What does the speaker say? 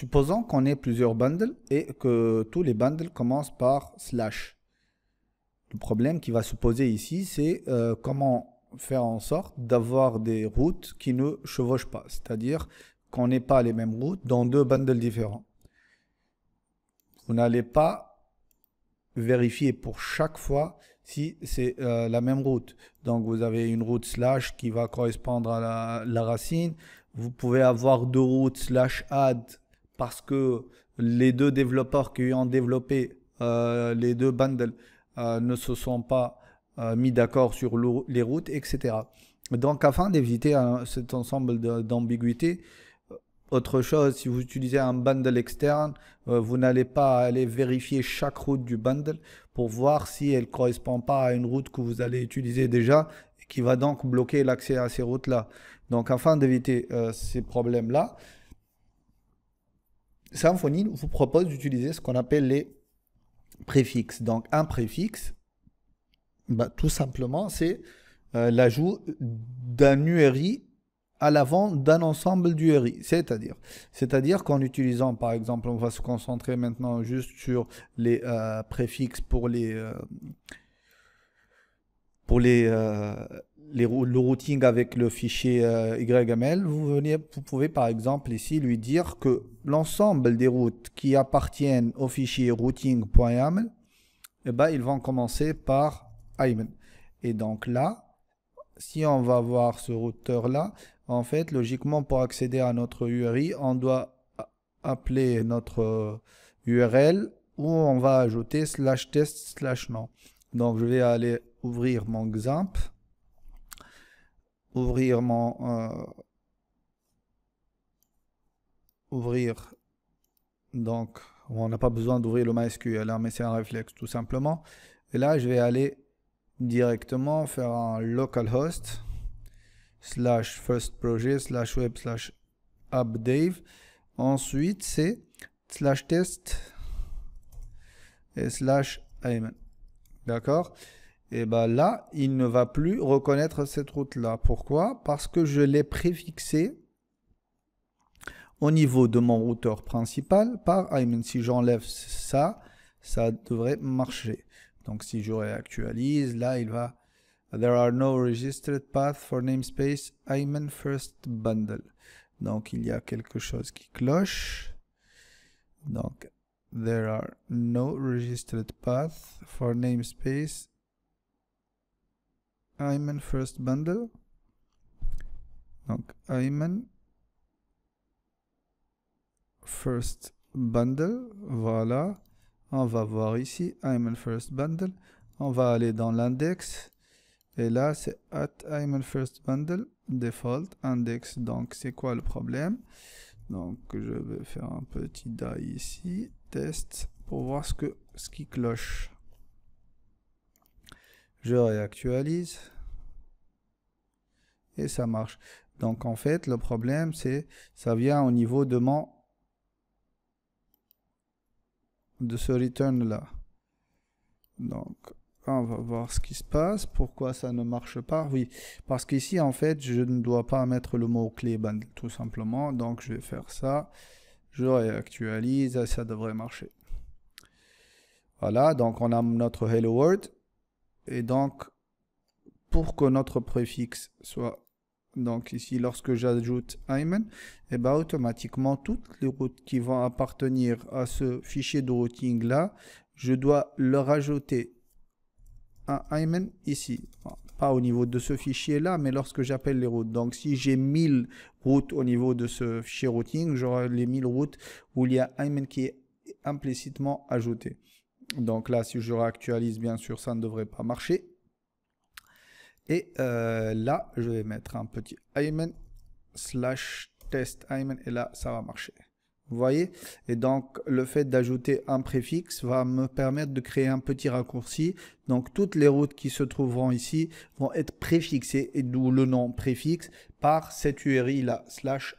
supposons qu'on ait plusieurs bundles et que tous les bundles commencent par slash. Le problème qui va se poser ici, c'est euh, comment faire en sorte d'avoir des routes qui ne chevauchent pas, c'est-à-dire qu'on n'ait pas les mêmes routes dans deux bundles différents. Vous n'allez pas vérifier pour chaque fois si c'est euh, la même route. Donc vous avez une route slash qui va correspondre à la, la racine. Vous pouvez avoir deux routes slash add parce que les deux développeurs qui ont développé euh, les deux bundles euh, ne se sont pas euh, mis d'accord sur les routes, etc. Donc afin d'éviter cet ensemble d'ambiguïté, autre chose, si vous utilisez un bundle externe, vous n'allez pas aller vérifier chaque route du bundle pour voir si elle ne correspond pas à une route que vous allez utiliser déjà et qui va donc bloquer l'accès à ces routes-là. Donc afin d'éviter ces problèmes-là, Symfony vous propose d'utiliser ce qu'on appelle les préfixes. Donc un préfixe, bah, tout simplement, c'est euh, l'ajout d'un URI à l'avant d'un ensemble d'URI. C'est-à-dire C'est-à-dire qu'en utilisant, par exemple, on va se concentrer maintenant juste sur les euh, préfixes pour les, euh, les, euh, le routing avec le fichier euh, YML, vous, pouvez par exemple ici lui dire que l'ensemble des routes qui appartiennent au fichier routing.yaml, et eh ben, ils vont commencer par hymen. Et donc là, si on va voir ce routeur-là, en fait, logiquement, pour accéder à notre URI, on doit appeler notre URL euh, où on va ajouter slash test slash nom. Donc, je vais aller ouvrir mon exemple, ouvrir mon... Euh, ouvrir... Donc, on n'a pas besoin d'ouvrir le MySQL, hein, mais c'est un réflexe tout simplement. Et là, je vais aller directement faire un localhost slash first project slash web slash appdave. Ensuite, c'est slash test et slash D'accord et eh bien là, il ne va plus reconnaître cette route-là. Pourquoi Parce que je l'ai préfixée au niveau de mon routeur principal par IMAN. Si j'enlève ça, ça devrait marcher. Donc si je réactualise, là il va There are no registered paths for namespace Imen first bundle. Donc il y a quelque chose qui cloche. Donc there are no registered paths for namespace in first bundle. Donc in first bundle. Voilà. On va voir ici in first bundle. On va aller dans l'index. Et là, c'est at in first bundle default index. Donc, c'est quoi le problème Donc, je vais faire un petit die ici. Test pour voir ce, que, ce qui cloche. Je réactualise. Et ça marche. Donc en fait, le problème, c'est ça vient au niveau de mon de ce return là. Donc on va voir ce qui se passe, pourquoi ça ne marche pas. Oui, parce qu'ici en fait, je ne dois pas mettre le mot clé ben, tout simplement. Donc je vais faire ça. Je réactualise et ça devrait marcher. Voilà, donc on a notre hello world et donc, pour que notre préfixe soit donc ici, lorsque j'ajoute Ayman, et eh ben, automatiquement, toutes les routes qui vont appartenir à ce fichier de routing là, je dois le rajouter à hymen » ici. pas au niveau de ce fichier là, mais lorsque j'appelle les routes. Donc si j'ai 1000 routes au niveau de ce fichier routing, j'aurai les 1000 routes où il y a Ayman qui est implicitement ajouté. Donc là, si je réactualise, bien sûr, ça ne devrait pas marcher. Et euh, là, je vais mettre un petit Ayman slash test Ayman et là, ça va marcher. Vous voyez Et donc, le fait d'ajouter un préfixe va me permettre de créer un petit raccourci. Donc, toutes les routes qui se trouveront ici vont être préfixées, et d'où le nom préfixe, par cette URI là, slash